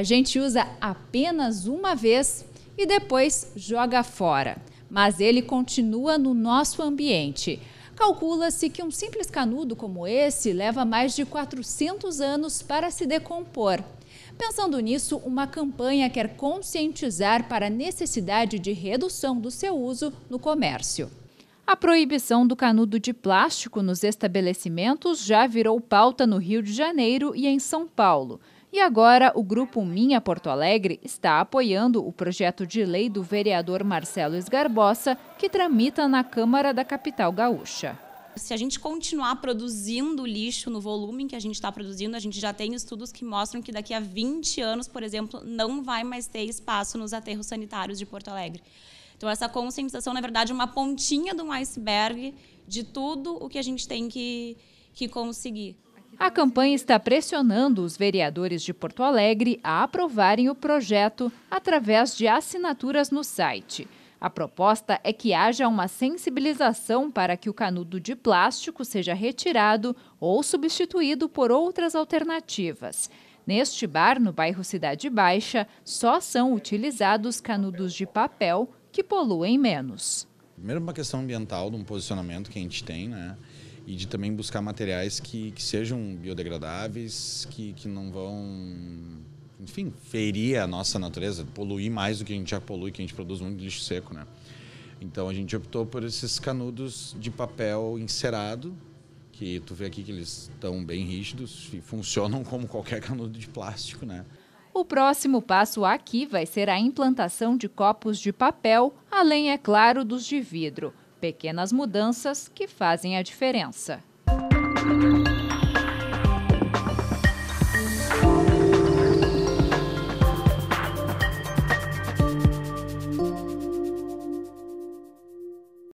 a gente usa apenas uma vez e depois joga fora, mas ele continua no nosso ambiente. Calcula-se que um simples canudo como esse leva mais de 400 anos para se decompor. Pensando nisso, uma campanha quer conscientizar para a necessidade de redução do seu uso no comércio. A proibição do canudo de plástico nos estabelecimentos já virou pauta no Rio de Janeiro e em São Paulo. E agora, o grupo Minha Porto Alegre está apoiando o projeto de lei do vereador Marcelo Esgarbosa, que tramita na Câmara da Capital Gaúcha. Se a gente continuar produzindo lixo no volume que a gente está produzindo, a gente já tem estudos que mostram que daqui a 20 anos, por exemplo, não vai mais ter espaço nos aterros sanitários de Porto Alegre. Então, essa conscientização, na verdade, é uma pontinha de um iceberg de tudo o que a gente tem que, que conseguir. A campanha está pressionando os vereadores de Porto Alegre a aprovarem o projeto através de assinaturas no site. A proposta é que haja uma sensibilização para que o canudo de plástico seja retirado ou substituído por outras alternativas. Neste bar, no bairro Cidade Baixa, só são utilizados canudos de papel que poluem menos. Primeiro, uma questão ambiental, de um posicionamento que a gente tem, né? e de também buscar materiais que, que sejam biodegradáveis, que, que não vão, enfim, ferir a nossa natureza, poluir mais do que a gente já polui, que a gente produz muito lixo seco, né? Então a gente optou por esses canudos de papel encerado, que tu vê aqui que eles estão bem rígidos e funcionam como qualquer canudo de plástico, né? O próximo passo aqui vai ser a implantação de copos de papel, além, é claro, dos de vidro. Pequenas mudanças que fazem a diferença.